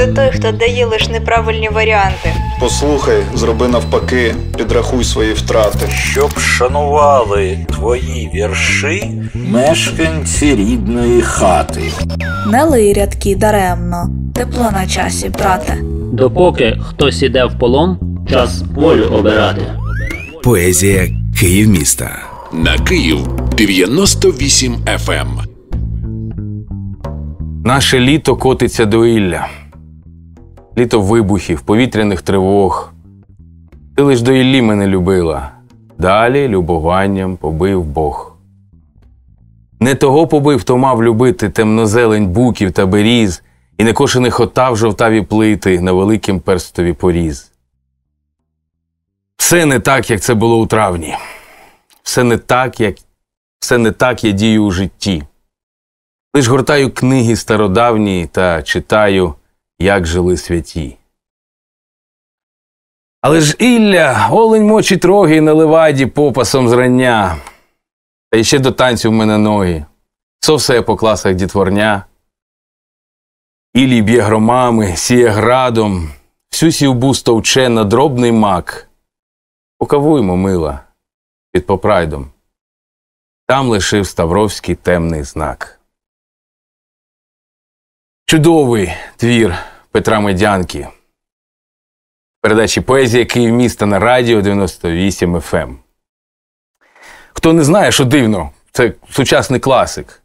Це той, хто дає лиш неправильні варіанти. Послухай, зроби навпаки, підрахуй свої втрати. Щоб шанували твої вірші мешканці рідної хати. Не лий рядки даремно, тепло на часі, брате. Допоки хтось іде в полон, час волю обирати. Поезія Київ міста на Київ 98 FM. Ем. Наше літо котиться до Ілля літо вибухів, повітряних тривог. Ти лиш до Іллі мене любила, далі любованням побив Бог. Не того побив, то мав любити темнозелень буків та беріз, і не некошених отав жовтаві плити на великим перстові поріз. Все не так, як це було у травні, все не так, як все не так я дію у житті. Лиш гортаю книги стародавні та читаю як жили святі. Але ж Ілля олень мочить роги на леваді попасом зрання, та й ще до танцю в мене ноги, все по класах дітворня. Ілій б'є громами, сіє градом, всю сівбу стовче на дробний мак. Покавуймо мила під попрайдом. Там лишив Ставровський темний знак. Чудовий твір. Петра Медянки. Передачі поезія Київ міста на радіо 98 FM. Ем. Хто не знає, що дивно, це сучасний класик.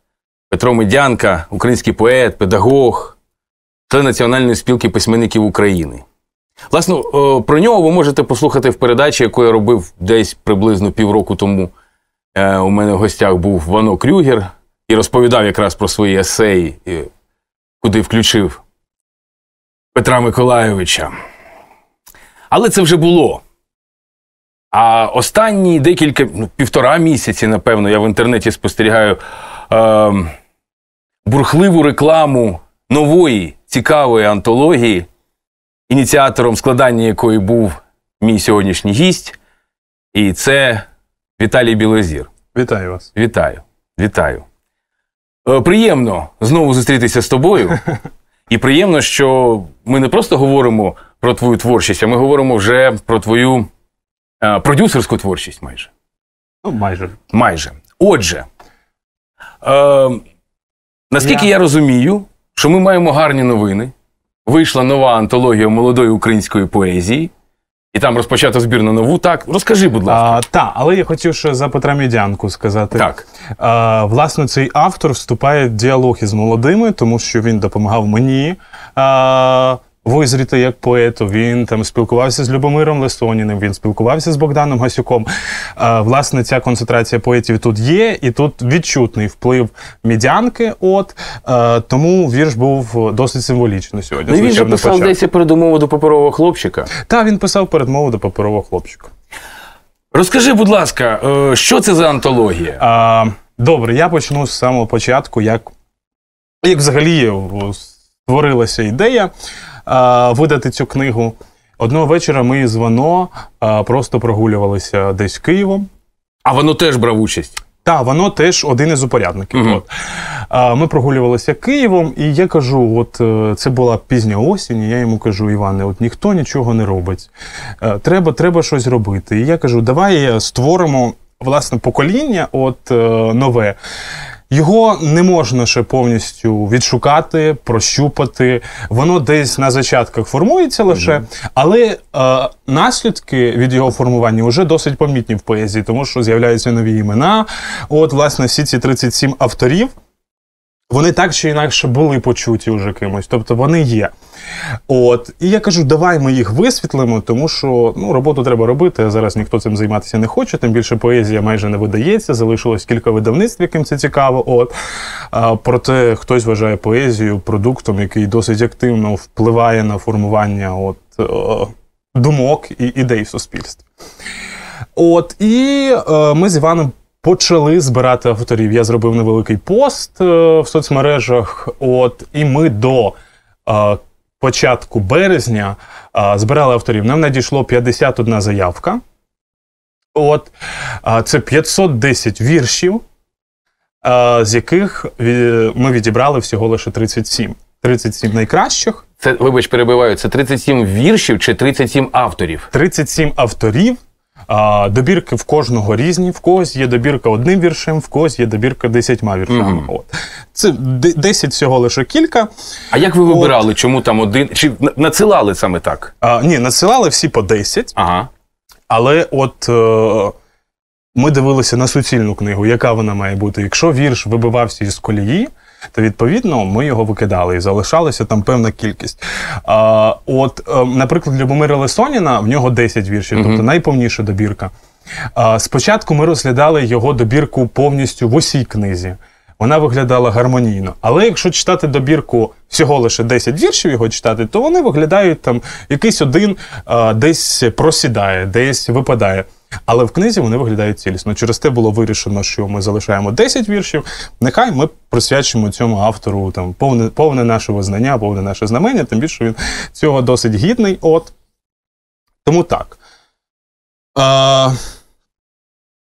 Петро Медянка, український поет, педагог, член Національної спілки письменників України. Власне, про нього ви можете послухати в передачі, яку я робив десь приблизно півроку тому. Е, у мене в гостях був Вано Крюгер і розповідав якраз про свої есеї, е, куди включив Петра Миколайовича. Але це вже було. А останні декілька, ну, півтора місяці, напевно, я в інтернеті спостерігаю е, бурхливу рекламу нової цікавої антології, ініціатором складання якої був мій сьогоднішній гість. І це Віталій Білозір. Вітаю вас. Вітаю. Вітаю. Е, приємно знову зустрітися з тобою. І приємно, що ми не просто говоримо про твою творчість, а ми говоримо вже про твою е, продюсерську творчість майже. Ну, майже. Майже. Отже, е, наскільки я... я розумію, що ми маємо гарні новини. Вийшла нова антологія молодої української поезії. І там розпочати збірну нову, так? Розкажи, будь ласка. Так, але я хотів ще за Петра Мідянку сказати. Так. А, Власне, цей автор вступає в діалог із молодими, тому що він допомагав мені а, визріти як поету. Він там спілкувався з Любомиром Листоніним, він спілкувався з Богданом Гасюком. А, Власне, ця концентрація поетів тут є, і тут відчутний вплив мідянки. От а, тому вірш був досить символічний сьогодні. Ну, він же писав десь передумову до паперового хлопчика. Так, він писав передмову до паперового хлопчика. Розкажи, будь ласка, е, що це за антологія? А, Добре, я почну з самого початку, як як взагалі е, створилася ідея видати цю книгу. Одного вечора ми з Вано просто прогулювалися десь Києвом. А воно теж брав участь. Та, воно теж один із упорядників. mm От. А, Ми прогулювалися Києвом, і я кажу: от е, це була пізня осінь, і я йому кажу, Іване, от ніхто нічого не робить. Е, треба треба щось робити. І я кажу, давай створимо власне покоління, от е, нове. Його не можна ще повністю відшукати, прощупати. Воно десь на зачатках формується лише, але е, наслідки від його формування вже досить помітні в поезії, тому що з'являються нові імена. От, власне, всі ці 37 авторів. Вони так чи інакше були почуті уже кимось, тобто вони є. От і я кажу, давай ми їх висвітлимо, тому що ну роботу треба робити. Зараз ніхто цим займатися не хоче. Тим більше поезія майже не видається. Залишилось кілька видавництв, яким це цікаво. От а, проте хтось вважає поезію продуктом, який досить активно впливає на формування от е, думок і ідей в суспільстві. От і е, ми з Іваном почали збирати авторів. Я зробив невеликий пост е, в соцмережах. От і ми до е, початку березня е, збирали авторів. Нам надійшло 51 заявка. От це 510 віршів, з яких ми відібрали всього лише 37. 37 найкращих. Це вибач, перебиваю, це 37 віршів чи 37 авторів? 37 авторів а, Добірки в кожного різні, в когось є добірка одним віршем, в когось є добірка десятьма віршами. Mm-hmm. От. Це десять всього лише кілька. А як ви От. вибирали, чому там один? Чи надсилали саме так? А, Ні, надсилали всі по десять. Ага. Але от е, ми дивилися на суцільну книгу, яка вона має бути. Якщо вірш вибивався із колії то відповідно ми його викидали і залишалася там певна кількість. А, От, ем, наприклад, Любомира Лесоніна, в нього 10 віршів, тобто найповніша добірка. А, Спочатку ми розглядали його добірку повністю в усій книзі. Вона виглядала гармонійно. Але якщо читати добірку всього лише 10 віршів його читати, то вони виглядають там якийсь один а, десь просідає, десь випадає. Але в книзі вони виглядають цілісно. Через те було вирішено, що ми залишаємо 10 віршів. Нехай ми присвячимо цьому автору там повне повне наше визнання, повне наше знамення, тим більше він цього досить гідний. От тому так. Е,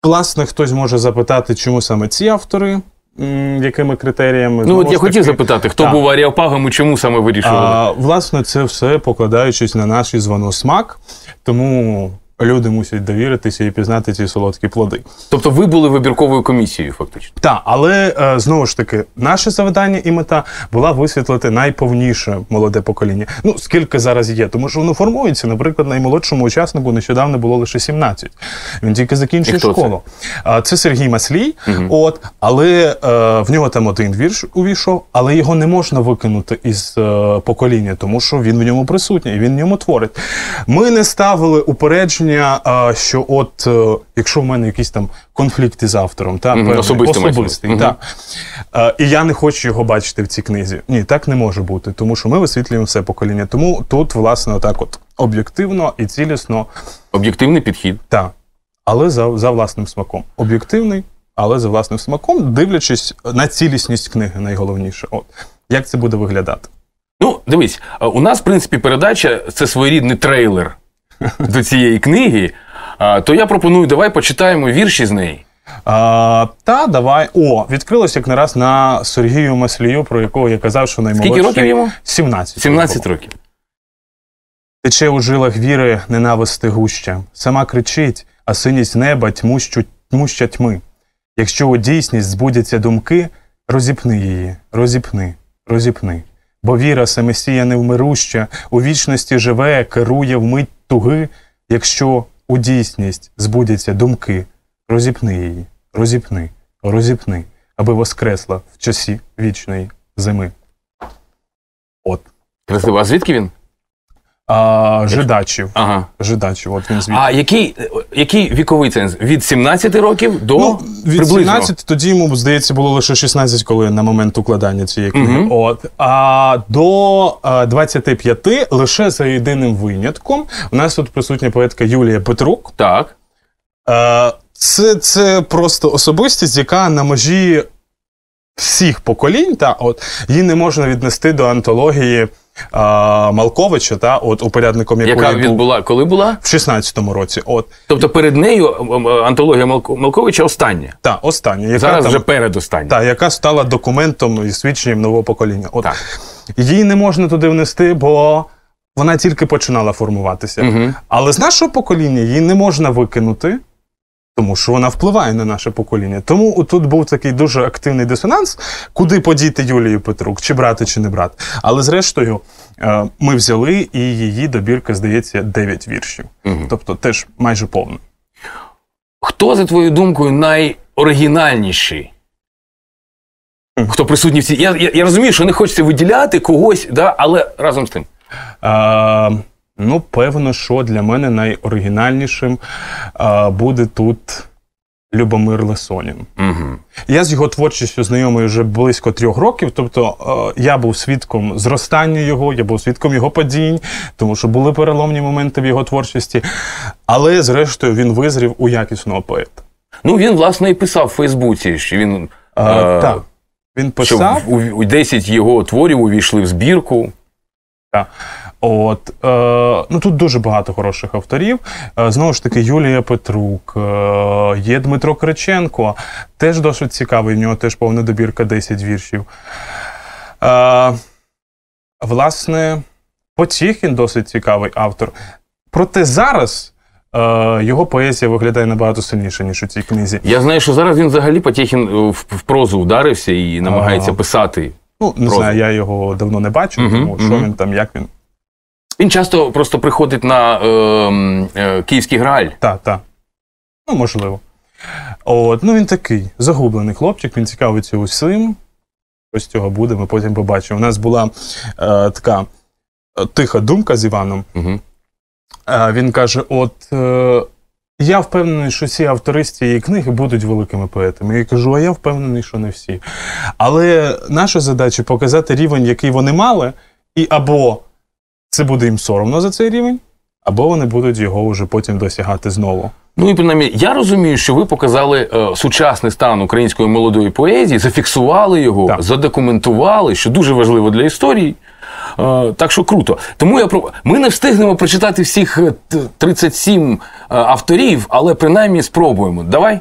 Власне, хтось може запитати, чому саме ці автори, якими критеріями Ну, от я таки, хотів запитати, хто та. був аріапагом і чому саме вирішували? А, Власне, це все покладаючись на наш звано смак. Тому люди мусять довіритися і пізнати ці солодкі плоди. Тобто, ви були вибірковою комісією, фактично. Так, але е, знову ж таки, наше завдання і мета була висвітлити найповніше молоде покоління. Ну скільки зараз є, тому що воно формується. Наприклад, наймолодшому учаснику нещодавно було лише 17. Він тільки закінчив школу. Це? це Сергій Маслій. Угу. От, але е, в нього там один вірш увійшов, але його не можна викинути із е, покоління, тому що він в ньому присутній, він в ньому творить. Ми не ставили упередження розуміння, що от е, якщо в мене якісь там конфлікти з автором, та mm-hmm. особистий, особистий та, е, і я не хочу його бачити в цій книзі. Ні, так не може бути, тому що ми висвітлюємо все покоління. Тому тут, власне, так от об'єктивно і цілісно. Об'єктивний підхід. Так. Але за, за власним смаком. Об'єктивний, але за власним смаком, дивлячись на цілісність книги, найголовніше. От як це буде виглядати? Ну, дивись, е, у нас, в принципі, передача це своєрідний трейлер до цієї книги, то я пропоную, давай почитаємо вірші з неї. А, Та давай. О, відкрилося як не раз на Сергію Маслію, про якого я казав, що наймолодший. Скільки років йому? 17. 17 років. Тече у жилах віри ненависти гуща. Сама кричить, а синість неба тьмущу, тьмуща тьми. Якщо у дійсність збудяться думки, розіпни її, розіпни, розіпни. Бо віра самесія, невмируща, у вічності живе, керує в мить туги, якщо у дійсність збудяться думки, розіпни її, розіпни, розіпни, аби воскресла в часі вічної зими. От. Красиво. А звідки він? А, Жидачів. Ага. Жидачів, от він звідти. А який який віковий ценз? Від 17 років до ну, від приблизно? 17, тоді йому, здається, було лише 16, коли на момент укладання цієї книги. Угу. От. А до 25 е, лише за єдиним винятком. У нас тут присутня поетка Юлія Петрук. Так. Е, це, Це просто особистість, яка на межі всіх поколінь, та от її не можна віднести до антології а, Малковича, та от упорядником якої яка був- відбула, коли була? в 16-му році. От Тобто перед нею антологія Малковича остання. та остання, яка Зараз там, вже передостання. та, яка стала документом і свідченням нового покоління. От Так. її не можна туди внести, бо вона тільки починала формуватися. Мгм. Але з нашого покоління її не можна викинути, тому що вона впливає на наше покоління. Тому тут був такий дуже активний дисонанс, куди подіти Юлію Петрук, чи брати, чи не брати. Але зрештою, е, ми взяли і її добірка, здається, 9 віршів. Угу. Тобто теж майже повна. Хто, за твоєю думкою, найоригінальніший? Хто присутній в цій. Я, я я, розумію, що не хочеться виділяти когось, да, але разом з тим. А... Е, Ну, певно, що для мене найоригінальнішим а, е, буде тут Любомир Лесонін. Угу. Я з його творчістю знайомий вже близько трьох років. Тобто а, е, я був свідком зростання його, я був свідком його падінь, тому що були переломні моменти в його творчості. Але, зрештою, він визрів у якісного поета. Ну, він, власне, і писав в Фейсбуці, що він. А, е, а, так. Він писав. Що у, у 10 його творів увійшли в збірку. Так. От е, ну тут дуже багато хороших авторів. Е, знову ж таки, Юлія Петрук, е, є Дмитро Криченко, теж досить цікавий. В нього теж повна добірка 10 віршів. Е, Власне, Потіхін досить цікавий автор. Проте зараз. Е, його поезія виглядає набагато сильніше ніж у цій книзі. Я знаю, що зараз він взагалі Потіхін е, в прозу ударився і намагається ага. писати. Ну не прозу. знаю, я його давно не бачив, угу, тому угу. що він там, як він він часто просто приходить на е, е, Київський граль. Так, так. Ну, можливо. От, Ну він такий загублений хлопчик, він цікавиться усім. Ось цього буде, ми потім побачимо. У нас була е, така е, тиха думка з Іваном. Угу. Е, Він каже: От е, я впевнений, що всі автори з цієї книги будуть великими поетами. Я кажу, а я впевнений, що не всі. Але наша задача показати рівень, який вони мали, і або це буде їм соромно за цей рівень, або вони будуть його вже потім досягати знову. Ну і принаймні, я розумію, що ви показали е, сучасний стан української молодої поезії, зафіксували його, так. задокументували, що дуже важливо для історії. Е, так що круто. Тому я про ми не встигнемо прочитати всіх 37 е, е, авторів, але принаймні спробуємо. Давай. Е,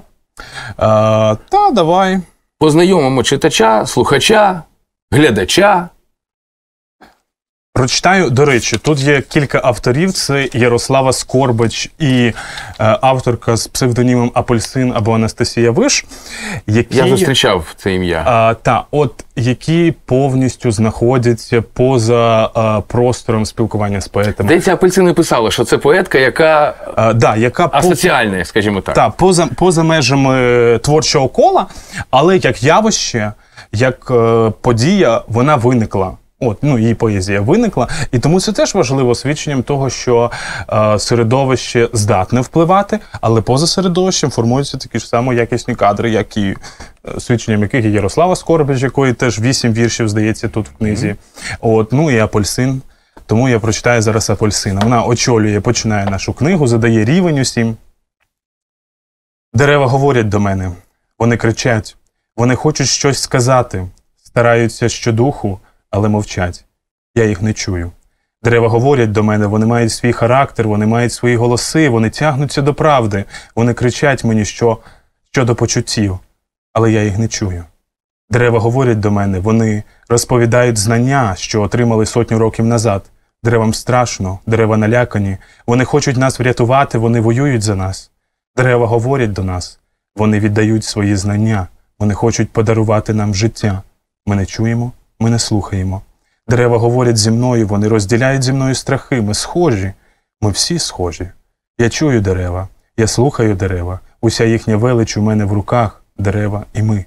та давай. Познайомимо читача, слухача, глядача Прочитаю, до речі, тут є кілька авторів: це Ярослава Скорбач і е, авторка з псевдонімом Апельсин або Анастасія Виш. які... Я зустрічав це ім'я. А, Та, от які повністю знаходяться поза а, е, простором спілкування з поетами. Деться апельсини писала, що це поетка, яка а, е, да, яка асоціальна, по... скажімо так. та поза, поза межами творчого кола, але як явище, як е, подія, вона виникла. От ну її поезія виникла, і тому це теж важливо свідченням того, що е, середовище здатне впливати, але поза середовищем формуються такі ж само якісні кадри, як і е, свідченням яких і Ярослава Скорбич, якої теж вісім віршів здається тут в книзі. Mm-hmm. От ну і апельсин. Тому я прочитаю зараз апельсина. Вона очолює, починає нашу книгу, задає рівень усім. Дерева говорять до мене, вони кричать, вони хочуть щось сказати, стараються щодуху але мовчать. Я їх не чую. Дерева говорять до мене, вони мають свій характер, вони мають свої голоси, вони тягнуться до правди, вони кричать мені що, щодо почуттів, але я їх не чую. Дерева говорять до мене, вони розповідають знання, що отримали сотню років назад. Деревам страшно, дерева налякані, вони хочуть нас врятувати, вони воюють за нас. Дерева говорять до нас, вони віддають свої знання, вони хочуть подарувати нам життя. Ми не чуємо, ми не слухаємо. Дерева говорять зі мною, вони розділяють зі мною страхи. Ми схожі, ми всі схожі. Я чую дерева, я слухаю дерева, уся їхня велич у мене в руках, дерева і ми.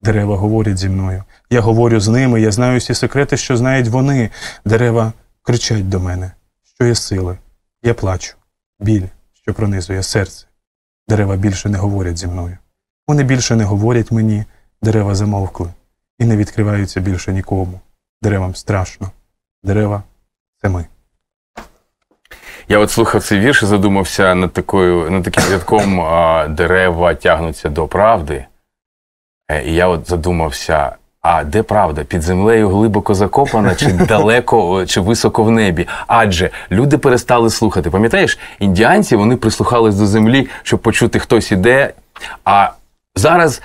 Дерева говорять зі мною. Я говорю з ними, я знаю всі секрети, що знають вони. Дерева кричать до мене, що є сили. Я плачу, біль, що пронизує серце. Дерева більше не говорять зі мною. Вони більше не говорять мені, дерева замовкли і не відкриваються більше нікому. Деревам страшно. Дерева це ми. Я от слухав цей вірш і задумався над такою, над таким рядком дерева тягнуться до правди. Е, і я от задумався. А де правда? Під землею глибоко закопана, чи далеко, чи високо в небі? Адже люди перестали слухати. Пам'ятаєш, індіанці вони прислухались до землі, щоб почути хтось іде. А зараз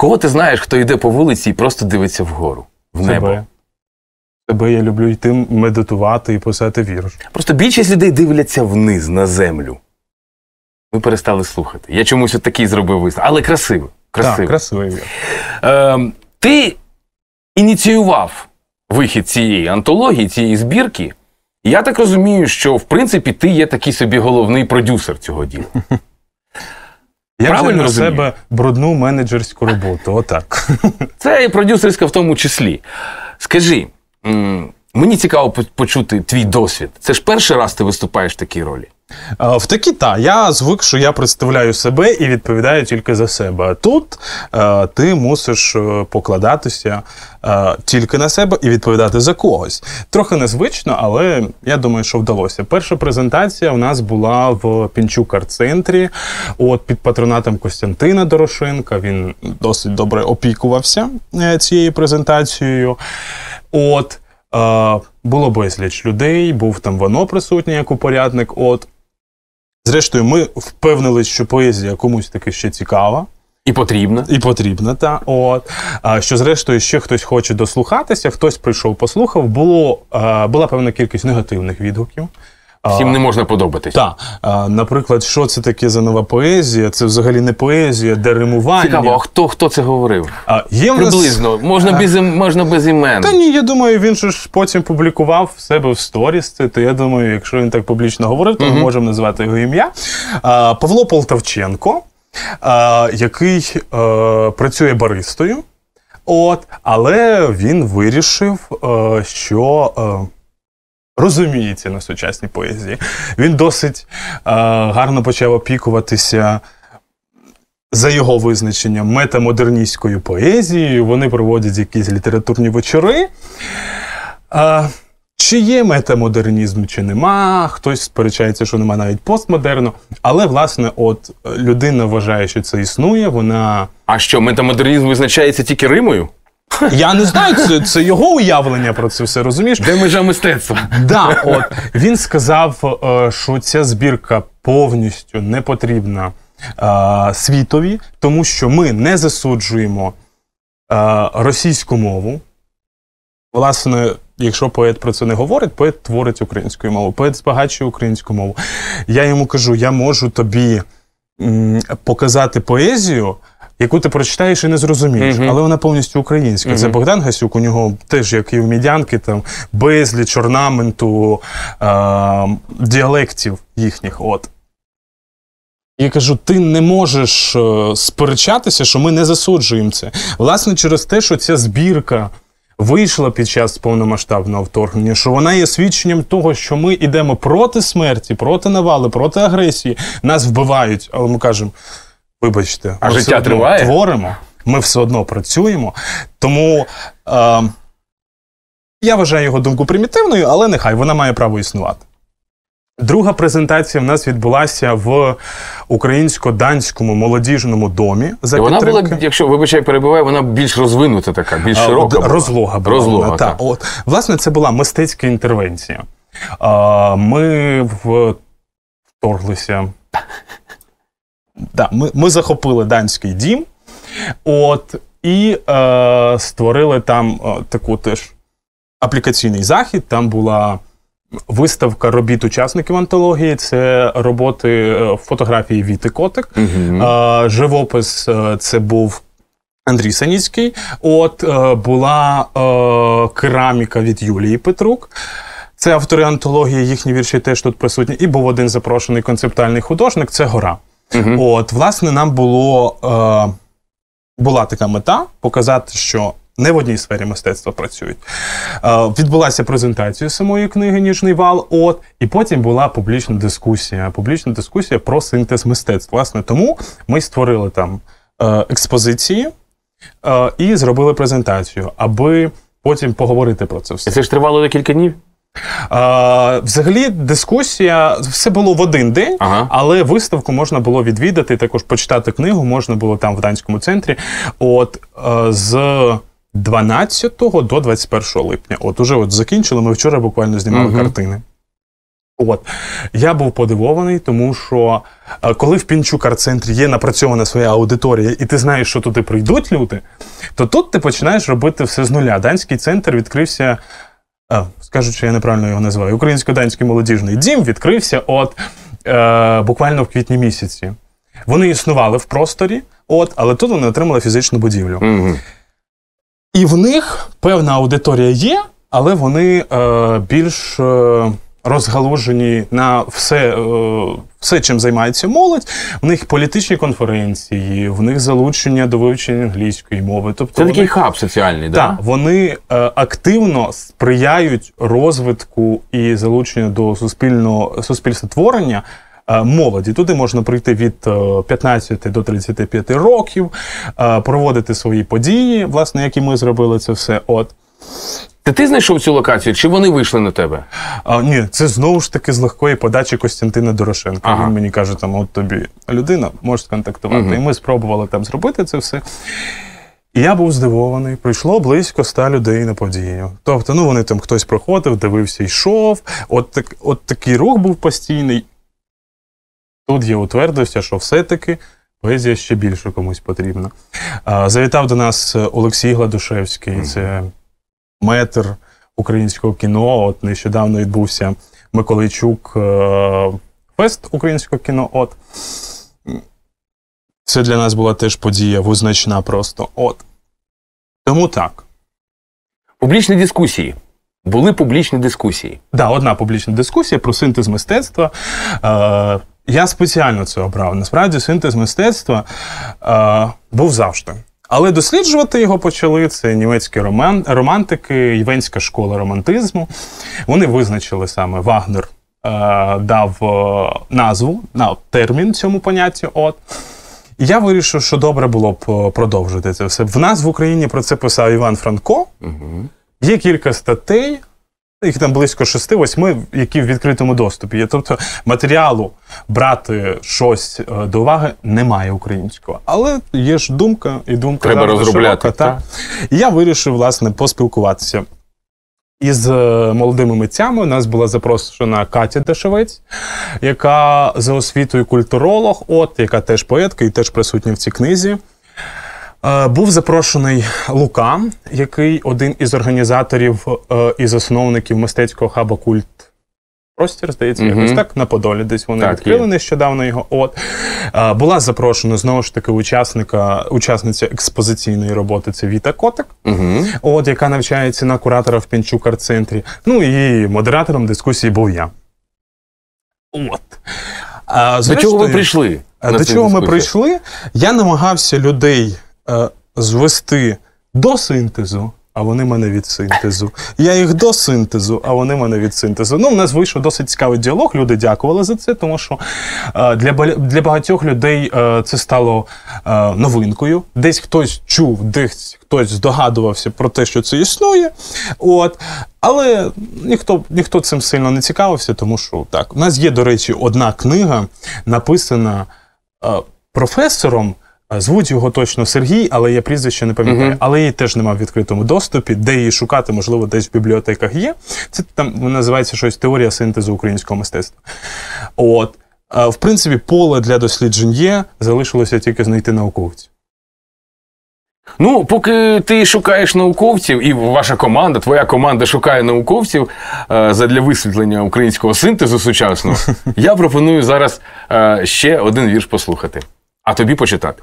Кого ти знаєш, хто йде по вулиці і просто дивиться вгору, в небо? Тебе я люблю йти медитувати і писати вірш. Просто більшість людей дивляться вниз на землю. Ми перестали слухати. Я чомусь от такий зробив висновок. Але красиво. красиво. Так, красиво. Е, Ти ініціював вихід цієї антології, цієї збірки. я так розумію, що в принципі ти є такий собі головний продюсер цього діла. Я Правильно на себе брудну менеджерську роботу. Отак. Це і продюсерська в тому числі. Скажи, мені цікаво почути твій досвід. Це ж перший раз ти виступаєш в такій ролі. Е, в такі та я звик, що я представляю себе і відповідаю тільки за себе. Тут е, ти мусиш е, покладатися е, тільки на себе і відповідати за когось. Трохи незвично, але я думаю, що вдалося. Перша презентація у нас була в Пінчукар-центрі, от під патронатом Костянтина Дорошенка. Він досить добре опікувався е, цією презентацією. От. Е, було безліч людей, був там воно присутнє як упорядник. От Зрештою, ми впевнились, що поезія комусь таки ще цікава. І потрібна. І потрібна, та от. А, Що, зрештою, ще хтось хоче дослухатися, хтось прийшов, послухав. Було, а, е, Була певна кількість негативних відгуків. Всім не можна подобатись. Так. Наприклад, що це таке за нова поезія? Це взагалі не поезія, де римування. Цікаво, а хто хто це говорив? А, є Приблизно, нас... можна без можна без імен. Та ні, я думаю, він ж потім публікував в себе в сторіс. То я думаю, якщо він так публічно говорив, то угу. ми можемо назвати його ім'я. А, Павло Полтавченко, а, який а, е, працює баристою, От, але він вирішив, а, е, що. Е, розуміється на сучасній поезії. Він досить е, гарно почав опікуватися. За його визначенням, метамодерністською поезією, вони проводять якісь літературні вечори. А, е, Чи є метамодернізм, чи нема, хтось сперечається, що нема навіть постмодерну. Але, власне, от е, людина вважає, що це існує, вона. А що, метамодернізм визначається тільки Римою? Я не знаю, це це його уявлення про це все розумієш. Де межа мистецтва? Да, от. Він сказав, е, що ця збірка повністю не потрібна е, світові, тому що ми не засуджуємо е, російську мову. Власне, якщо поет про це не говорить, поет творить українською мовою, поет збагачує українську мову. Я йому кажу: я можу тобі показати поезію яку ти прочитаєш і не зрозумієш, mm-hmm. але вона повністю українська. Mm-hmm. Це Богдан Гасюк, у нього теж, як і у мідянки, там безліч орнаменту, е- діалектів їхніх. от. Я кажу, ти не можеш е, сперечатися, що ми не засуджуємо це. Власне, через те, що ця збірка. Вийшла під час повномасштабного вторгнення, що вона є свідченням того, що ми йдемо проти смерті, проти навали, проти агресії. Нас вбивають, але ми кажемо, Вибачте, а ми життя все одно триває? творимо, ми все одно працюємо. Тому е, я вважаю його думку примітивною, але нехай вона має право існувати. Друга презентація в нас відбулася в українсько-данському молодіжному домі. За І Вона була, якщо вибачай, перебуває, вона більш розвинута, така більш широка. Була. Розлога була. Розлога, вона, так. Та. От власне, це була мистецька інтервенція. Ми вторглися да, ми, ми захопили данський дім. От, і е, створили там е, таку теж аплікаційний захід. Там була виставка робіт учасників антології. Це роботи е, фотографії Віти Котик. Угу. Е, живопис е, це був Андрій Саніцький. От е, була кераміка від Юлії Петрук. Це автори антології, їхні вірші теж тут присутні. І був один запрошений концептуальний художник це гора. Угу. От, власне, нам було е, була така мета показати, що. Не в одній сфері мистецтва працюють. Е, відбулася презентація самої книги Ніжний вал. От, і потім була публічна дискусія. Публічна дискусія про синтез мистецтва. Власне, тому ми створили там е, експозиції е, і зробили презентацію, аби потім поговорити про це все. Це ж тривало декілька днів. А, Взагалі, дискусія все було в один день, ага. але виставку можна було відвідати. Також почитати книгу можна було там в данському центрі. От е, з 12 до 21 липня. От уже от закінчили. Ми вчора буквально знімали угу. картини. От я був подивований, тому що е, коли в пінчук арт-центрі є напрацьована своя аудиторія, і ти знаєш, що туди прийдуть люди, то тут ти починаєш робити все з нуля. Данський центр відкрився а, скажуть, що я неправильно його називаю, Українсько-данський молодіжний дім відкрився от е, буквально в квітні місяці. Вони існували в просторі, от, але тут вони отримали фізичну будівлю. Угу. І в них певна аудиторія є, але вони е, більш. Е, розгалужені на все, е, все, чим займається молодь. В них політичні конференції, в них залучення до вивчення англійської мови. Тобто це вони, такий хаб соціальний, так? Да? Вони е, активно сприяють розвитку і залученню до суспільного суспільства творення. Е, молоді туди можна прийти від 15 до 35 років, проводити свої події, власне, які ми зробили це все. От це ти знайшов цю локацію, чи вони вийшли на тебе? А, Ні, це знову ж таки з легкої подачі Костянтина Дорошенка. Ага. Він мені каже, там, от тобі людина може сконтактувати. Угу. І ми спробували там зробити це все. І я був здивований. Прийшло близько ста людей на подію. Тобто, ну вони там хтось проходив, дивився, йшов. От так, от такий рух був постійний. Тут я утвердився, що все-таки. Поезія ще більше комусь потрібна. Завітав до нас Олексій Гладушевський, це метр українського кіно. От нещодавно відбувся Миколайчук е, фест українського кіно. От це для нас була теж подія визначна просто. От тому так. Публічні дискусії. Були публічні дискусії. Так, да, одна публічна дискусія про синтез мистецтва. Е, Я спеціально це обрав. Насправді, синтез мистецтва е, був завжди. Але досліджувати його почали це німецькі роман, романтики, Євенська школа романтизму. Вони визначили саме Вагнер е, дав е, назву на термін цьому поняттю. От. я вирішив, що добре було б е, продовжити це все. В нас в Україні про це писав Іван Франко. Угу. Є кілька статей, Ну, їх там близько шести-восьми, які в відкритому доступі. є. Тобто матеріалу брати щось е, до уваги немає українського. Але є ж думка, і думка треба розробляти. Широка, та. Та. Я вирішив, власне, поспілкуватися із е, молодими митцями. У нас була запрошена Катя Дашевець, яка за освітою культуролог, от яка теж поетка і теж присутня в цій книзі. Е, був запрошений Лука, який один із організаторів е, і засновників мистецького хаба культ. Простір, здається, mm якось так на Подолі, десь вони так, відкрили є. нещодавно його. От е, була запрошена знову ж таки учасника, учасниця експозиційної роботи. Це Віта Котик, mm от яка навчається на куратора в Пінчукар-центрі. Ну і модератором дискусії був я. От. А, до чого ви прийшли? До чого дискусії? ми прийшли? Я намагався людей. Е, звести до синтезу. А вони мене від синтезу. Я їх до синтезу, а вони мене від синтезу. Ну, в нас вийшов досить цікавий діалог. Люди дякували за це, тому що е, для для багатьох людей е, це стало новинкою. Десь хтось чув, десь хтось здогадувався про те, що це існує. От. Але ніхто ніхто цим сильно не цікавився, тому що так. У нас є, до речі, одна книга, написана професором. Е, звуть його точно Сергій, але я прізвище не пам'ятаю. Mm-hmm. Але її теж немає в відкритому доступі, де її шукати, можливо, десь в бібліотеках є. Це там називається щось теорія синтезу українського мистецтва. От, е, в принципі, поле для досліджень є, залишилося тільки знайти науковців. Ну, поки ти шукаєш науковців, і ваша команда, твоя команда шукає науковців е, для висвітлення українського синтезу сучасного, я пропоную зараз ще один вірш послухати, а тобі почитати.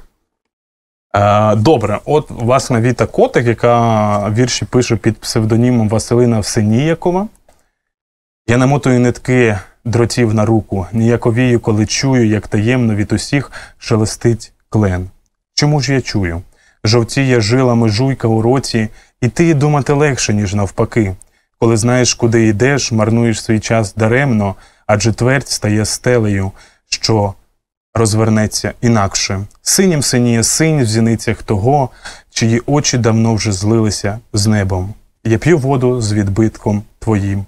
Е, добре, от власне Віта Котик, яка вірші пише під псевдонімом Василина Всеніякова. Я намотую нитки дротів на руку, ніяковію, коли чую, як таємно від усіх шелестить клен. Чому ж я чую? Жовтіє жилами жуйка у роті, і ти думати легше, ніж навпаки. Коли знаєш, куди йдеш, марнуєш свій час даремно, адже твердь стає стелею, що розвернеться інакше. Синім синіє синь в зіницях того, чиї очі давно вже злилися з небом. Я п'ю воду з відбитком твоїм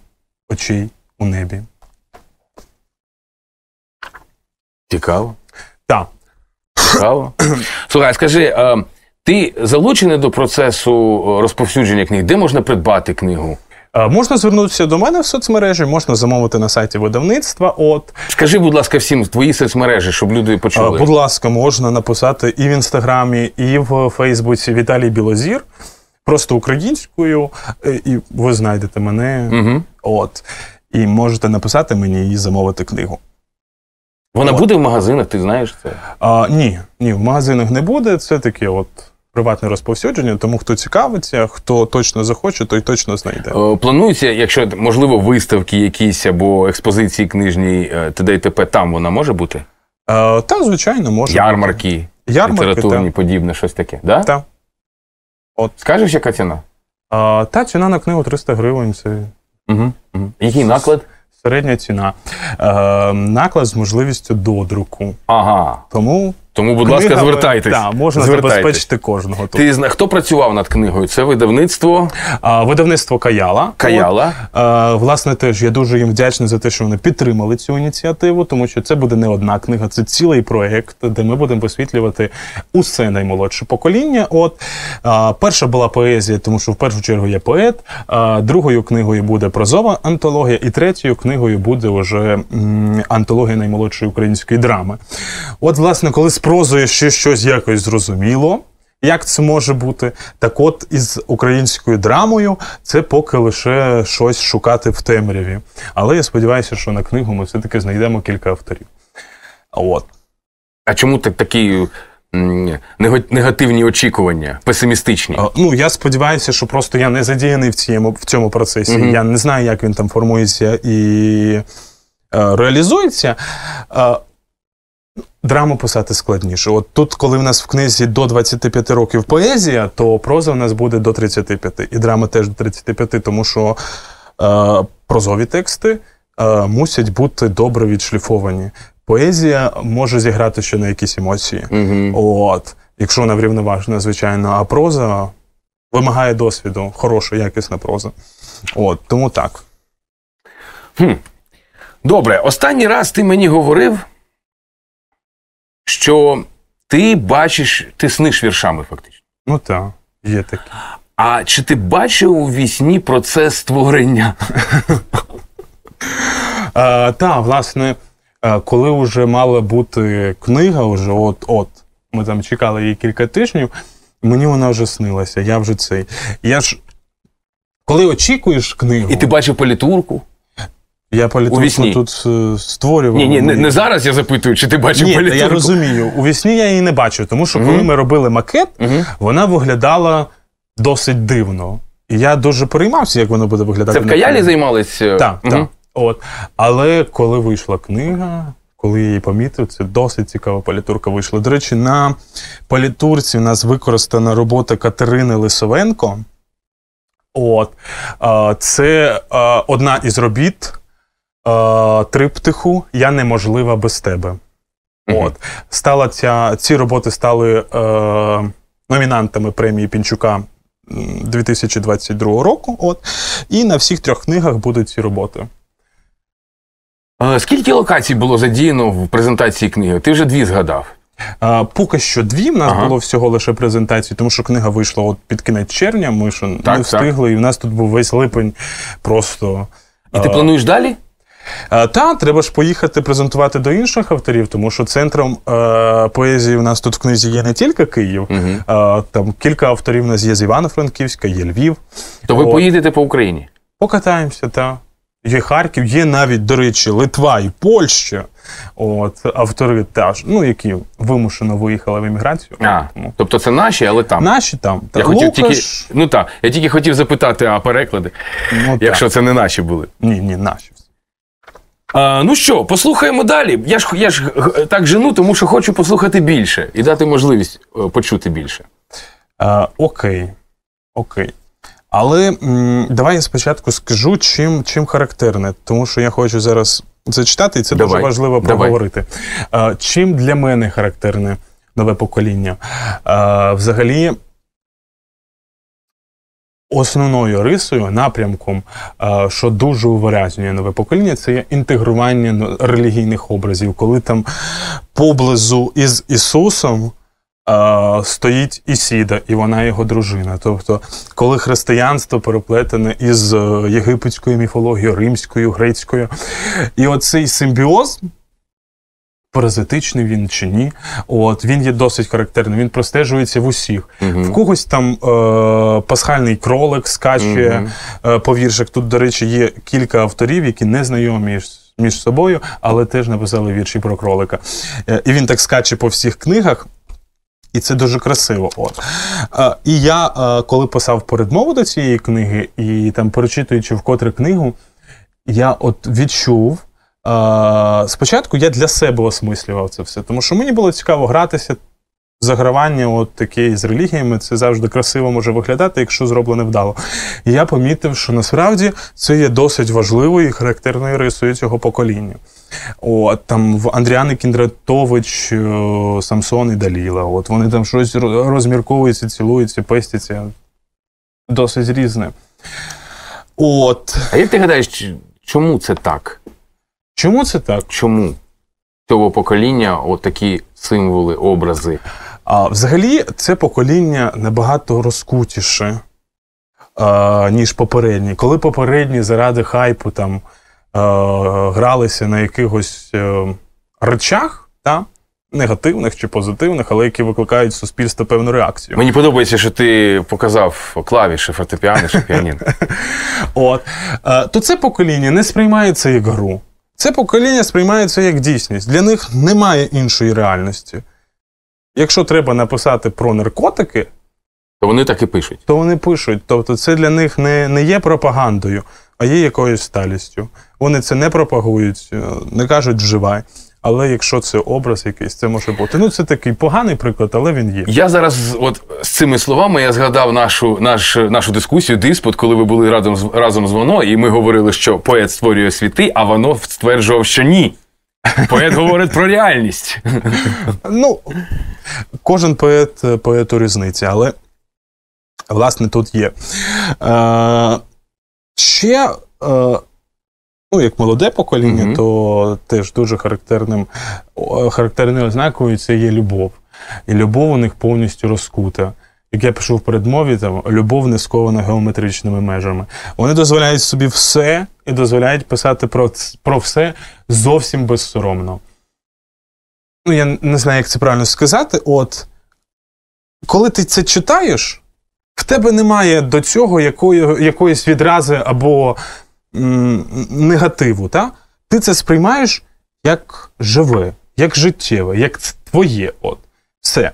очей у небі. Цікаво. Так. Цікаво. Слухай, скажи, ти залучений до процесу розповсюдження книг? Де можна придбати книгу? Е, можна звернутися до мене в соцмережі, можна замовити на сайті видавництва. От скажи, будь ласка, всім твої соцмережі, щоб люди е, почули. Будь ласка, можна написати і в інстаграмі, і в Фейсбуці Віталій Білозір. Просто українською, е, і ви знайдете мене. Угу. От. І можете написати мені і замовити книгу. Вона от. буде в магазинах, ти знаєш це? А, Ні, ні, в магазинах не буде. Це таке от Приватне розповсюдження, тому хто цікавиться, хто точно захоче, той точно знайде. Е, планується, якщо можливо, виставки якісь або експозиції книжні е, т.д. і т.п. там вона може бути? Е, Та, звичайно, може. Ярмарки, бути. Ярмарки літературні, та. подібне, щось таке. Да? Так. От. Скажеш, яка ціна? Е, та ціна на книгу 300 гривень. Це... Угу, угу. Який наклад? Середня ціна. Е, Наклад з можливістю додруку. Ага. Тому. Тому, будь Книга, ласка, звертайтесь. Так, Можна звертайтесь. забезпечити кожного. Тут. Ти зна... Хто працював над книгою? Це видавництво? А, Видавництво Каяла. Каяла. А, е, власне, теж я дуже їм вдячний за те, що вони підтримали цю ініціативу, тому що це буде не одна книга, це цілий проєкт, де ми будемо висвітлювати усе наймолодше покоління. От а, е, Перша була поезія, тому що в першу чергу я поет. А, е, Другою книгою буде прозова антологія, і третьою книгою буде вже м, антологія наймолодшої української драми. От, власне, коли прозою ще щось якось зрозуміло. Як це може бути? Так от із українською драмою це поки лише щось шукати в темряві. Але я сподіваюся, що на книгу ми все-таки знайдемо кілька авторів. От. А чому так такі негативні очікування, песимістичні? Е, ну, я сподіваюся, що просто я не задіяний в цьому, в цьому процесі. mm Я не знаю, як він там формується і. Е, реалізується, е, Драму писати складніше. От тут, коли в нас в книзі до 25 років поезія, то проза в нас буде до 35. І драма теж до 35, тому що е, прозові тексти е, мусять бути добре відшліфовані. Поезія може зіграти ще на якісь емоції. Угу. От, Якщо вона врівноважена, звичайно, а проза вимагає досвіду, хороша, якісна проза. От, Тому так. Хм. Добре, останній раз ти мені говорив що ти бачиш, ти сниш віршами, фактично. Ну так, є таке. А чи ти бачив у вісні процес створення? Так, власне, коли вже мала бути книга, вже от-от, ми там чекали її кілька тижнів, мені вона вже снилася. Я вже цей. Я ж коли очікуєш книгу. І ти бачив політурку? Я політруку тут е, створював. Ні, ні, не, не зараз я запитую, чи ти бачив Ні, та я розумію. У вісні я її не бачу, тому що коли ми робили макет, Мгм. вона виглядала досить дивно. І я дуже переймався, як воно буде виглядати. Це в каялі займалися. Е, так, мгм. так. От. Але коли вийшла книга, коли я її помітив, це досить цікава палітурка вийшла. До речі, на палітурці в нас використана робота Катерини Лисовенко. От. Це одна із робіт, Е, триптиху Я неможлива без тебе. mm От. Стала ця, Ці роботи стали е, номінантами премії Пінчука 2022 року. От. І на всіх трьох книгах будуть ці роботи. Е, скільки локацій було задіяно в презентації книги? Ти вже дві згадав. Е, поки що дві. В нас ага. було всього лише презентації, тому що книга вийшла от під кінець червня. Ми ж не встигли, так. і в нас тут був весь липень просто. І ти а... плануєш далі? Е, та треба ж поїхати презентувати до інших авторів, тому що центром е, поезії у нас тут в книзі є не тільки Київ, uh е, там кілька авторів у нас є з Івано-Франківська, є Львів. То ви От. поїдете по Україні? Покатаємося, так. Є Харків, є навіть, до речі, Литва і Польща. От Автори теж, ну, які вимушено виїхали в еміграцію. А, Тобто це наші, але там. Наші там. Я Лукаш... тільки, ну так, я тільки хотів запитати, а переклади, ну, якщо так. це не наші були. Ні, ні, наші. А, Ну що, послухаємо далі. Я ж я ж так жену, тому що хочу послухати більше і дати можливість е, почути більше. А, е, окей. Окей. Але м, давай я спочатку скажу, чим чим характерне, тому що я хочу зараз зачитати, і це давай. дуже важливо проговорити. Давай. Е, а, чим для мене характерне нове покоління? А, Взагалі. Основною рисою, напрямком, е, що дуже увиразнює нове покоління, це є інтегрування релігійних образів, коли там поблизу із Ісусом е, стоїть Ісіда, і вона його дружина. Тобто, коли християнство переплетене із е, єгипетською міфологією, римською, грецькою, і оцей симбіоз Паразитичний він чи ні, от він є досить характерним. Він простежується в усіх. uh В когось там е, пасхальний кролик скачує uh е, по віршах. Тут, до речі, є кілька авторів, які не знайомі між собою, але теж написали вірші про кролика. Е, і він так скаче по всіх книгах. І це дуже красиво. От. Е, і я, е, коли писав передмову до цієї книги, і там перечитуючи вкотре книгу, я от відчув. Спочатку я для себе осмислював це все, тому що мені було цікаво гратися. Загравання, от таке з релігіями, це завжди красиво може виглядати, якщо зроблене вдало. І я помітив, що насправді це є досить важливою і характерною рисою цього покоління. От там в Андріани Кіндратович, е, Самсон і Даліла. От вони там щось розмірковуються, цілуються, пестяться. Досить різне. От. А як ти гадаєш, чому це так? Чому це так? Чому того покоління отакі символи, образи? А взагалі, це покоління набагато розкутіше, а, ніж попередні. Коли попередні заради хайпу там а, гралися на якихось а, е, речах, та? негативних чи позитивних, але які викликають в суспільство певну реакцію. Мені подобається, що ти показав клавіші фортепіано, чи піаніно. От. Е, то це покоління не сприймається це як гру. Це покоління сприймається як дійсність. Для них немає іншої реальності. Якщо треба написати про наркотики, то вони так і пишуть. То вони пишуть. Тобто, це для них не, не є пропагандою, а є якоюсь сталістю. Вони це не пропагують, е, не кажуть вживай але якщо це образ якийсь, це може бути. Ну це такий поганий приклад, але він є. Я зараз, от з цими словами, я згадав нашу наш, нашу дискусію, диспут, коли ви були разом з разом з Вано, і ми говорили, що поет створює світи, а воно стверджував, що ні. Поет говорить про реальність. Ну, кожен поет поет у різниці, але власне тут є. Е, Ще. Е, ну, як молоде покоління, mm-hmm. то теж дуже характерним характерною ознакою це є любов. І любов у них повністю розкута. Як я пишу в передмові, там любов не скована геометричними межами. Вони дозволяють собі все і дозволяють писати про про все зовсім безсоромно. Ну, я не знаю, як це правильно сказати. От коли ти це читаєш, в тебе немає до цього якої, якоїсь відрази або негативу, та? ти це сприймаєш як живе, як життєве, як твоє. От. Все.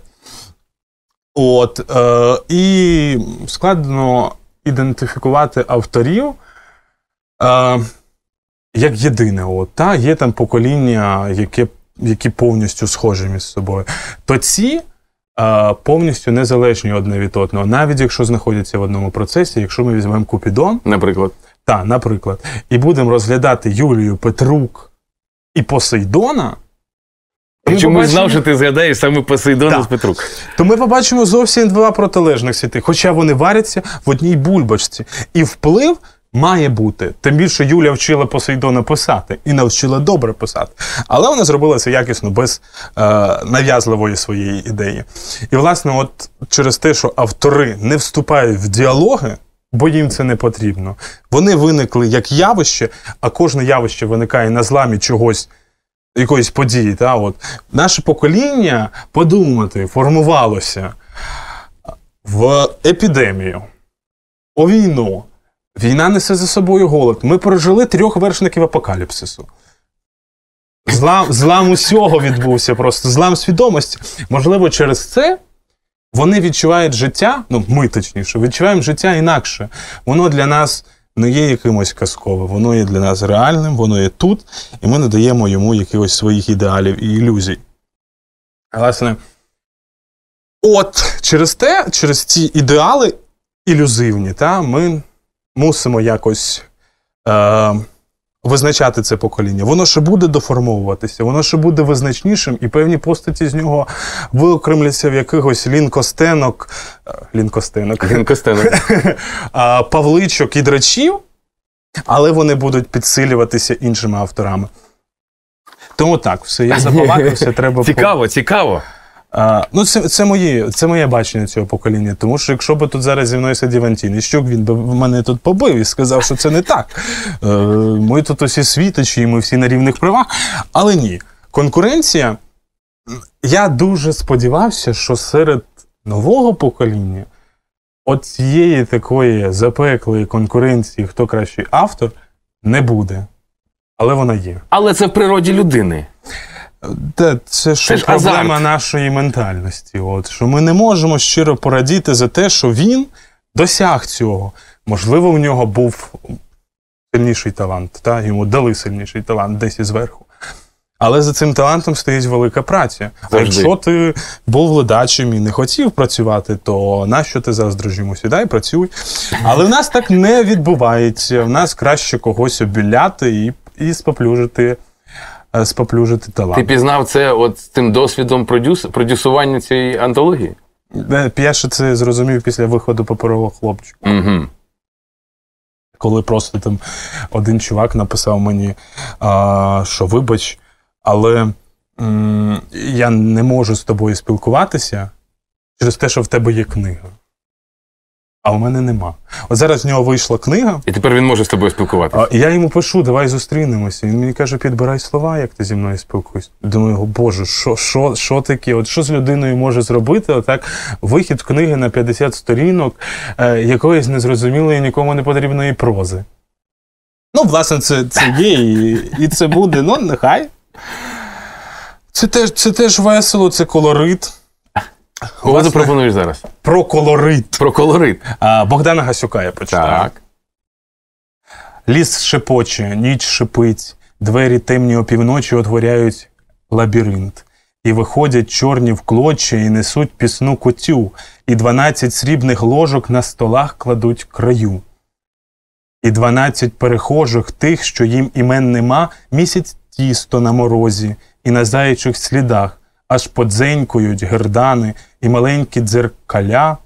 От, е, І складно ідентифікувати авторів е, як єдине. От, та? Є там покоління, яке, які повністю схожі між собою. То ці. Е, повністю незалежні одне від одного, навіть якщо знаходяться в одному процесі, якщо ми візьмемо Купідон, наприклад, та, наприклад, і будемо розглядати Юлію Петрук і Посейдона. Чому побачимо... знав, що ти згадаєш саме Посейдона з Петрук. То ми побачимо зовсім два протилежних світи, хоча вони варяться в одній бульбочці. І вплив. Має бути. Тим більше Юля вчила Посейдона писати і навчила добре писати. Але вона зробила це якісно, без е, нав'язливої своєї ідеї. І, власне, от через те, що автори не вступають в діалоги, бо їм це не потрібно. Вони виникли як явище, а кожне явище виникає на зламі чогось. Якоїсь події, та от наше покоління подумати формувалося в епідемію, у війну. Війна несе за собою голод. Ми прожили трьох вершників апокаліпсису. Злам, злам усього відбувся просто, злам свідомості. Можливо, через це вони відчувають життя, ну ми точніше, відчуваємо життя інакше. Воно для нас не є якимось казковим, воно є для нас реальним, воно є тут, і ми надаємо йому якихось своїх ідеалів і ілюзій. Власне, от через те, через ці ідеали ілюзивні, та, ми мусимо якось. Е, визначати це покоління. Воно ще буде доформовуватися, воно ще буде визначнішим, і певні постаті з нього виокремляться в якихось лінкостенок, е, лінкостенок, лінкостенок. павличок і драчів, але вони будуть підсилюватися іншими авторами. Тому так, все я забалакався, треба. Цікаво, по... цікаво. А, Ну, це це, моє це моє бачення цього покоління. Тому що якщо би тут зараз зі мною сидів Антін, Іщук, він би мене тут побив і сказав, що це не так. Е, Ми тут усі світочі, ми всі на рівних правах. Але ні, конкуренція. Я дуже сподівався, що серед нового покоління от цієї такої запеклої конкуренції, хто кращий автор, не буде. Але вона є. Але це в природі людини. Те, це ж це проблема азарт. нашої ментальності. От що ми не можемо щиро порадіти за те, що він досяг цього. Можливо, в нього був сильніший талант, та йому дали сильніший талант десь зверху. Але за цим талантом стоїть велика праця. Завжди. А якщо ти був ледачем і не хотів працювати, то нащо ти заздрож йому? Сідай, працюй. Але в нас так не відбувається. В нас краще когось обіляти і, і споплюжити. Е, споплюжити талант. Ти пізнав це от тим досвідом продюс... продюсування цієї антології? Перше це зрозумів після виходу паперового хлопчика. Угу. Коли просто там один чувак написав мені, а, що вибач, але м- я не можу з тобою спілкуватися через те, що в тебе є книга. А в мене нема. От зараз в нього вийшла книга. І тепер він може з тобою спілкуватися. Я йому пишу, давай зустрінемося. Він мені каже, підбирай слова, як ти зі мною спілкуєшся. Думаю, боже, що що, що таке? От що з людиною може зробити? Отак вихід книги на 50 сторінок е, якоїсь незрозумілої, нікому не потрібної прози. Ну, власне, це це є, і, і це буде. Ну, нехай. Це теж, Це теж весело, це колорит. Кого Власне, запропонуєш зараз? Про колорит. Про колорит. А, Богдана Гасюка я почитаю. Так. Ліс шепоче, ніч шипить, двері темні опівночі отворяють лабіринт. І виходять чорні в клочі, і несуть пісну котю, і дванадцять срібних ложок на столах кладуть краю. І дванадцять перехожих тих, що їм імен нема, місяць тісто на морозі, і на зайчих слідах, аж подзенькують гердани, і маленькі дзеркаля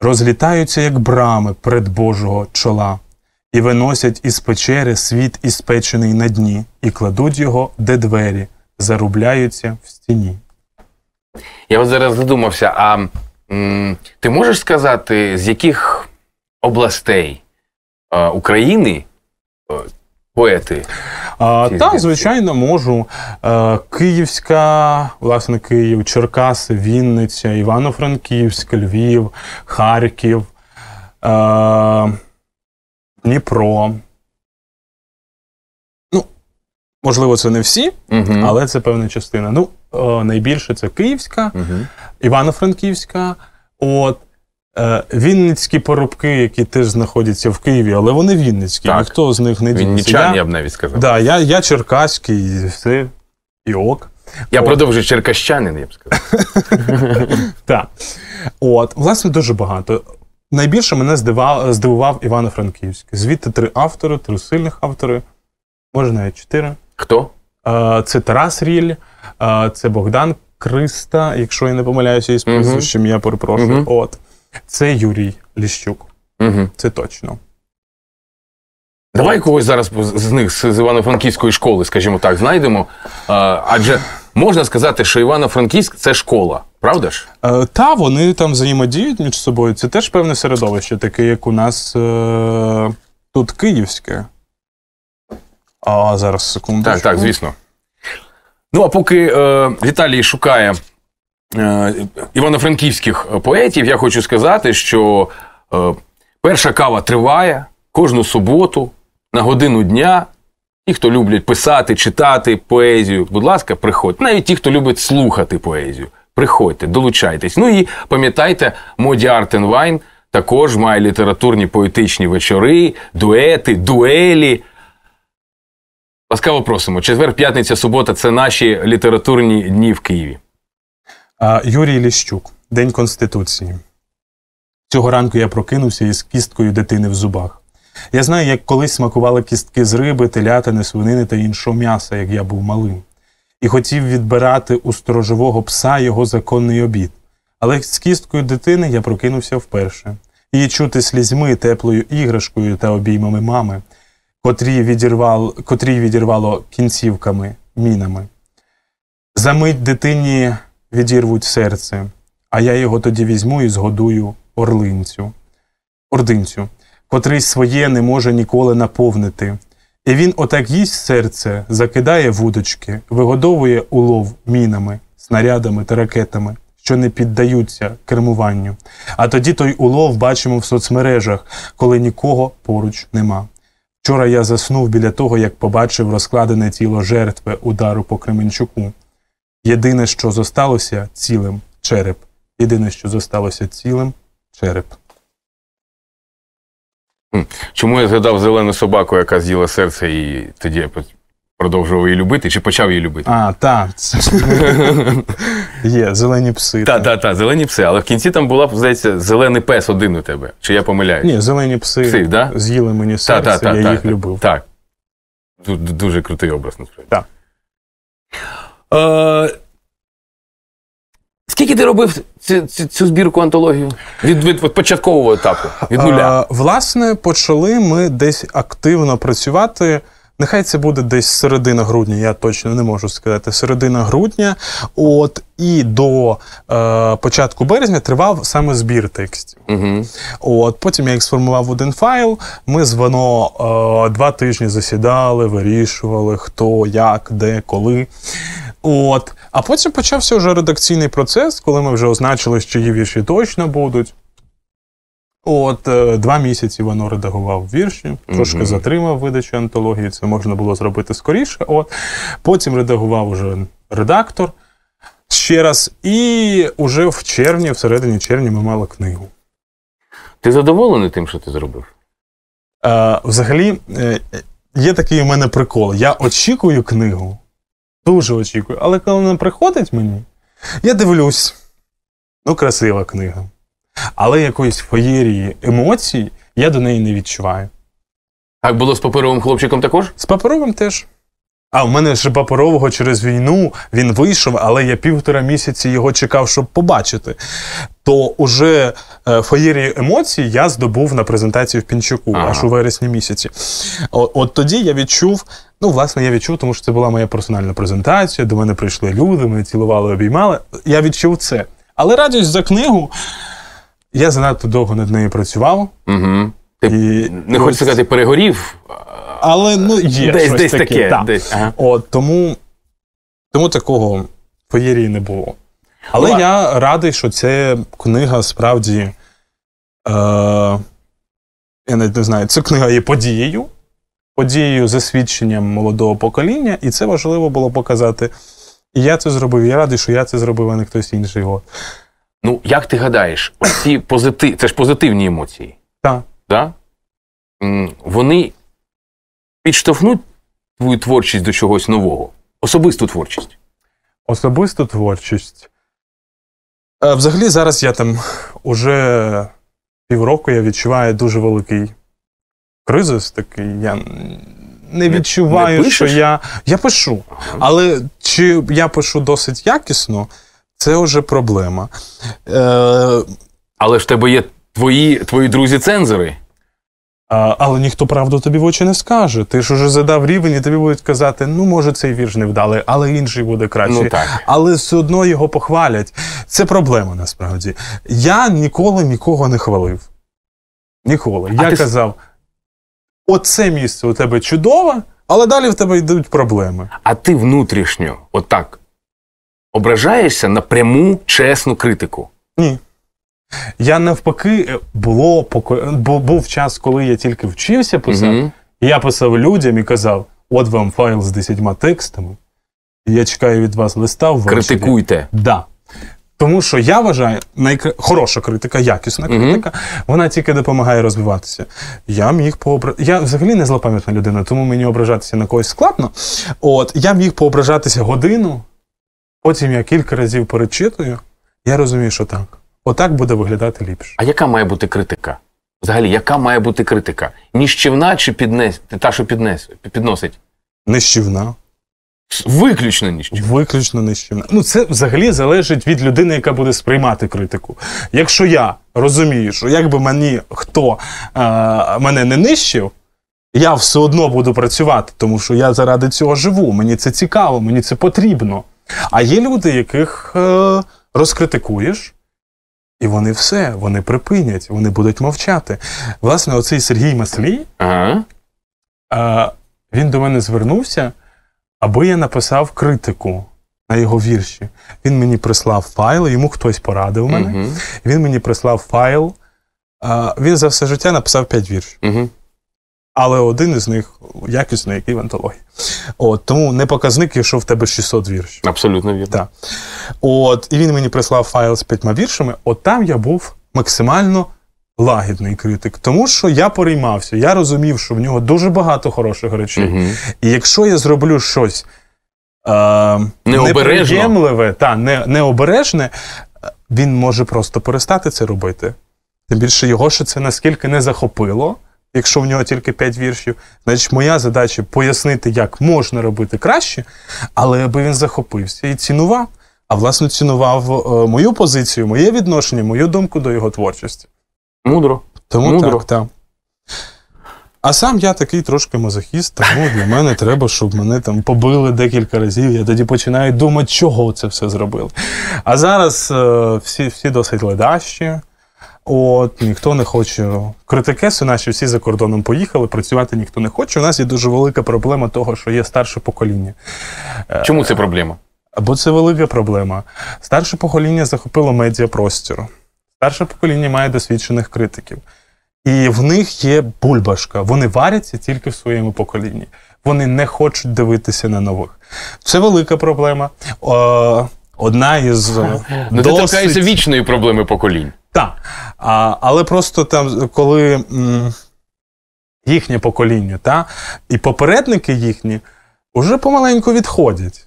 розлітаються, як брами пред Божого чола, і виносять із печери світ іспечений на дні, і кладуть його, де двері, зарубляються в стіні. Я от зараз задумався. А м, ти можеш сказати, з яких областей е, України? Е, поети? А, Та, збірці. звичайно, можу. Е, Київська, власне, Київ, Черкаси, Вінниця, Івано-Франківськ, Львів, Харків, е, Дніпро. Ну, можливо, це не всі, угу. але це певна частина. Ну, е, найбільше це Київська, угу. Івано-Франківська. От Е, вінницькі порубки, які теж знаходяться в Києві, але вони вінницькі, так. ніхто з них не діється. Вінничан, я б навіть сказав. Да, я я черкаський, і все, і ок. Я От. продовжую черкащанин, я б сказав. Так. От, власне, дуже багато. Найбільше мене здивав, здивував івано франківський Звідти три автори, три сильних автори, може навіть чотири. Хто? Е, це Тарас Ріль, е, це Богдан Криста, якщо я не помиляюся із прізвищем, я перепрошую. От це Юрій Ліщук. Угу. Це точно. Давай когось зараз з них з Івано-Франківської школи, скажімо так, знайдемо. Адже можна сказати, що Івано-Франківськ це школа, правда ж? Е, та вони там взаємодіють між собою. Це теж певне середовище, таке, як у нас е, тут київське. А зараз секунду. Так, так, звісно. Ну, а поки е, Віталій шукає Е, івано-франківських поетів, я хочу сказати, що е, перша кава триває кожну суботу на годину дня. Ті, хто люблять писати, читати поезію, будь ласка, приходьте. Навіть ті, хто любить слухати поезію, приходьте, долучайтесь. Ну і пам'ятайте, моді Арт Вайн також має літературні поетичні вечори, дуети, дуелі. Ласкаво просимо. Четвер, п'ятниця, субота це наші літературні дні в Києві. Юрій Ліщук, День Конституції. Цього ранку я прокинувся із кісткою дитини в зубах. Я знаю, як колись смакували кістки з риби, телятини, свинини та іншого м'яса, як я був малим, і хотів відбирати у сторожового пса його законний обід. Але з кісткою дитини я прокинувся вперше. Її чути слізьми, теплою іграшкою та обіймами мами, котрі відірвал, котрі відірвало кінцівками, мінами. Замить дитині відірвуть серце, а я його тоді візьму і згодую орлинцю, ординцю, котрий своє не може ніколи наповнити. І він отак їсть серце, закидає вудочки, вигодовує улов мінами, снарядами та ракетами. Що не піддаються кермуванню. А тоді той улов бачимо в соцмережах, коли нікого поруч нема. Вчора я заснув біля того, як побачив розкладене тіло жертви удару по Кременчуку. Єдине, що зосталося цілим череп. Єдине, що зосталося цілим череп. Чому я згадав зелену собаку, яка з'їла серце, і тоді я продовжував її любити? Чи почав її любити? А, так. Є зелені пси. Так, так, так, зелені пси. Але в кінці там була, здається, зелений пес один у тебе. Чи я помиляюсь? Ні, зелені пси з'їли мені серце, я їх любив. Так. Дуже крутий образ, насправді. Так. Е, Скільки ти робив цю, цю, цю збірку антологію? Від, від, від початкового етапу, від нуля? Е, власне, почали ми десь активно працювати. Нехай це буде десь середина грудня, я точно не можу сказати. Середина грудня, от і до е, початку березня тривав саме збір текстів. Угу. От потім я їх сформував один файл. Ми з воно е, два тижні засідали, вирішували, хто, як, де, коли. От, а потім почався вже редакційний процес, коли ми вже означили, що її вірші точно будуть. От е, два місяці воно редагував вірші, трошки угу. затримав видачу антології, це можна було зробити скоріше. От потім редагував уже редактор ще раз, і уже в червні, в середині червня, ми мали книгу. Ти задоволений тим, що ти зробив? Е, Взагалі, е, е є такий у мене прикол. Я очікую книгу. Дуже очікую. Але коли вона приходить мені, я дивлюсь. Ну, красива книга. Але якоїсь феєрії емоцій я до неї не відчуваю. Так було з паперовим хлопчиком також? З паперовим теж. А в мене ж паперового через війну він вийшов, але я півтора місяці його чекав, щоб побачити. То уже е, феєрію емоцій я здобув на презентації в Пінчуку ага. аж у вересні місяці. От, от тоді я відчув. Ну, власне, я відчув, тому що це була моя персональна презентація. До мене прийшли люди, мене цілували, обіймали. Я відчув це. Але радість за книгу. Я занадто довго над нею працював. Угу. Ти і... Не хочу ну, сказати, перегорів але ну є десь, щось десь таке. таке. Да. Десь, ага. От, Тому тому такого феєрії не було. Але Ладно. Ну, я радий, що ця книга справді, е, я навіть не знаю, ця книга є подією, подією за свідченням молодого покоління, і це важливо було показати. І я це зробив. Я радий, що я це зробив, а не хтось інший. От. Ну, як ти гадаєш, оці позитив, це ж позитивні емоції. Так. Да? Вони підштовхнуть твою творчість до чогось нового? Особисту творчість? Особисту творчість. Е, взагалі, зараз я там уже півроку я відчуваю дуже великий кризис такий. Я не відчуваю, не що я. Я пишу. Але чи я пишу досить якісно, це вже проблема. Е... Але ж в тебе є твої, твої друзі-цензори але ніхто правду тобі в очі не скаже. Ти ж уже задав рівень, і тобі будуть казати, ну може цей вірш не вдалий, але інший буде краще. Ну, так. Але все одно його похвалять. Це проблема насправді. Я ніколи нікого не хвалив. Ніколи. А Я ти... казав: оце місце у тебе чудове, але далі в тебе йдуть проблеми. А ти внутрішньо, отак, ображаєшся на пряму чесну критику? Ні. Я навпаки е, було бо був час, коли я тільки вчився писати. Угу. Я писав людям і казав: от вам файл з десятьма текстами. Я чекаю від вас листа. В Критикуйте. Да. Тому що я вважаю, найк... хороша критика, якісна критика, mm вона тільки допомагає розвиватися. Я міг пообра... Я взагалі не злопам'ятна людина, тому мені ображатися на когось складно. От я міг поображатися годину, потім я кілька разів перечитую. Я розумію, що так. Отак буде виглядати ліпше. А яка має бути критика? Взагалі, яка має бути критика? Ніщівна чи піднес... та, що піднес... підносить? Нищівна. Виключно нищівна. Виключно нищівна. Ну, це взагалі залежить від людини, яка буде сприймати критику. Якщо я розумію, що якби мені хто е, мене не нищив, я все одно буду працювати, тому що я заради цього живу. Мені це цікаво, мені це потрібно. А є люди, яких е, розкритикуєш. І вони все, вони припинять, вони будуть мовчати. Власне, оцей Сергій Маслій, ага. він до мене звернувся, аби я написав критику на його вірші. Він мені прислав файл, йому хтось порадив мене. Угу. Він мені прислав файл. Він за все життя написав п'ять віршів. Угу. Але один із них якісний, який в антології. От, Тому не показник, якщо в тебе 600 вірш. Абсолютно вірно. Так. От, І він мені прислав файл з п'ятьма віршами. От там я був максимально лагідний критик, тому що я переймався. Я розумів, що в нього дуже багато хороших речей. Угу. І якщо я зроблю щось е, неприємливе та не, необережне, е, він може просто перестати це робити. Тим більше його ще це наскільки не захопило якщо в нього тільки 5 віршів. Значить, моя задача пояснити, як можна робити краще, але аби він захопився і цінував. А власне цінував е, мою позицію, моє відношення, мою думку до його творчості. Мудро. Тому Мудро. так, так. А сам я такий трошки мазохіст, тому для мене треба, щоб мене там побили декілька разів. Я тоді починаю думати, чого це все зробили. А зараз е, всі всі досить ледащі. От ніхто не хоче критикеси. Наші всі за кордоном поїхали. Працювати ніхто не хоче. У нас є дуже велика проблема того, що є старше покоління. Е, Чому це проблема? Бо це велика проблема. Старше покоління захопило медіапростір. Старше покоління має досвідчених критиків. І в них є бульбашка. Вони варяться тільки в своєму поколінні. Вони не хочуть дивитися на нових. Це велика проблема. Е, одна із е, ну, досить... ти торкаєшся вічної проблеми поколінь. Так. Але просто там, коли їхнє покоління, та, і попередники їхні вже помаленьку відходять.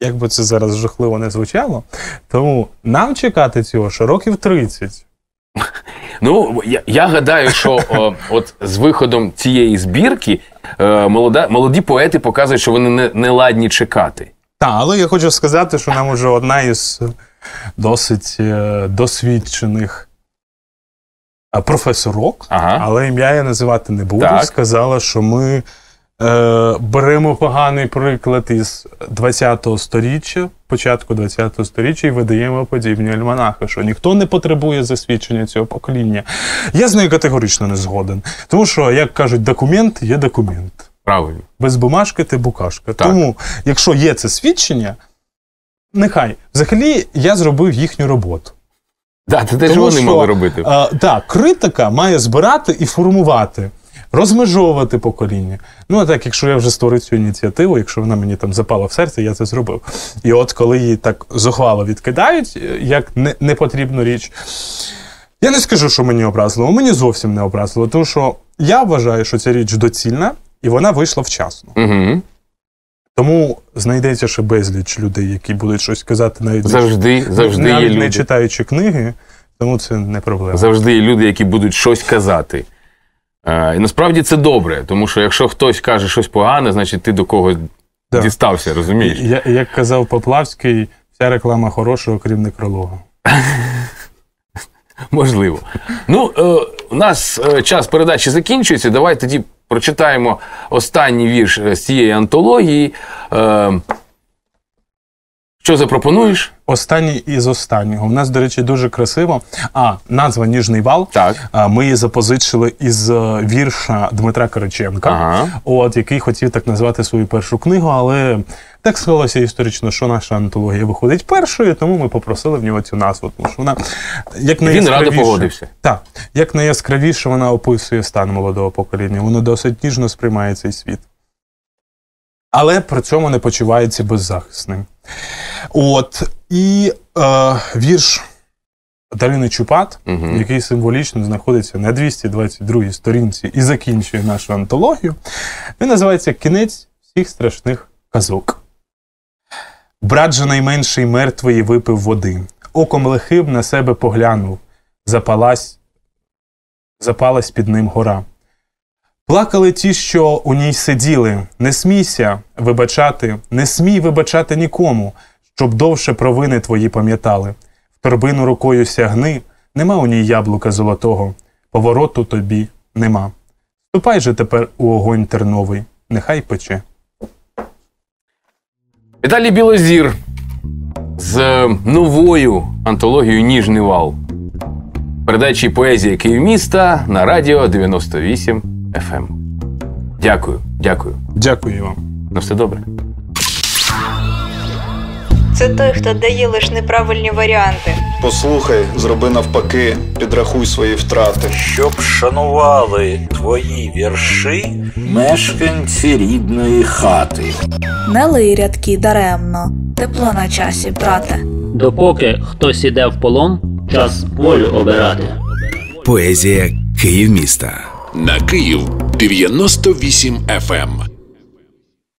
Як би це зараз жахливо не звучало, тому нам чекати цього що років 30. Ну, я я гадаю, що о, от з виходом цієї збірки е, молода, молоді поети показують, що вони не, не ладні чекати. Так, але я хочу сказати, що нам уже одна із досить е, досвідчених е, професорок, ага. але ім'я я називати не буду. Так. Сказала, що ми е, беремо поганий приклад із 20-го сторіччя, початку 20-го сторіччя, і видаємо подібні альманахи, що ніхто не потребує засвідчення цього покоління. Я з нею категорично не згоден. Тому що, як кажуть, документ є документ. Правильно. Без бумажки ти букашка. Так. Тому, якщо є це свідчення, нехай. Взагалі я зробив їхню роботу. Да, це те, що вони мали робити. Так, е, да, критика має збирати і формувати, розмежовувати покоління. Ну, а так, якщо я вже створив цю ініціативу, якщо вона мені там запала в серце, я це зробив. І от коли її так зухвало відкидають, е, як не, непотрібну річ. Я не скажу, що мені образливо, мені зовсім не образливо, тому що я вважаю, що ця річ доцільна і вона вийшла вчасно. Угу. Тому знайдеться ще безліч людей, які будуть щось казати, навіть завжди завжди навіть є не читаючи книги, тому це не проблема. Завжди є люди, які будуть щось казати. А, е, і насправді це добре, тому що якщо хтось каже щось погане, значить ти до когось да. дістався, розумієш? Я, Як казав Поплавський, вся реклама хорошого, крім некролога. Можливо. Ну, е, у нас е, час передачі закінчується. Давай тоді прочитаємо останній вірш е, з цієї антології. Що запропонуєш? Останній із останнього. У нас, до речі, дуже красиво. А назва Ніжний вал. Так. Ми її запозичили із вірша Дмитра Кириченка, ага. от який хотів так назвати свою першу книгу, але так склалося історично, що наша антологія виходить першою, тому ми попросили в нього цю назву. Тому що вона як Він радо погодився. Так, як найяскравіше вона описує стан молодого покоління. Воно досить ніжно сприймає цей світ. Але при цьому не почувається беззахисним. От і е, вірш Даліни Чупат, угу. який символічно знаходиться на 222-й сторінці і закінчує нашу антологію, він називається Кінець всіх страшних казок. Брат же найменший мертвий випив води. Оком лихим на себе поглянув, запалась запалась під ним гора. Плакали ті, що у ній сиділи. Не смійся вибачати, не смій вибачати нікому, щоб довше провини твої пам'ятали. В торбину рукою сягни, нема у ній яблука золотого, повороту тобі нема. Ступай же тепер у огонь терновий, нехай пече. Віталій Білозір з е, новою антологією Ніжний вал передачі поезії Київ міста на радіо 98 FM. Ем. Дякую, дякую. Дякую вам. На все добре. Це той, хто дає лише неправильні варіанти. Послухай, зроби навпаки, підрахуй свої втрати. Щоб шанували твої вірші мешканці рідної хати. Не рядки даремно, тепло на часі, брате. Допоки хтось іде в полон, час волю обирати. Поезія Київ міста на Київ 98 FM.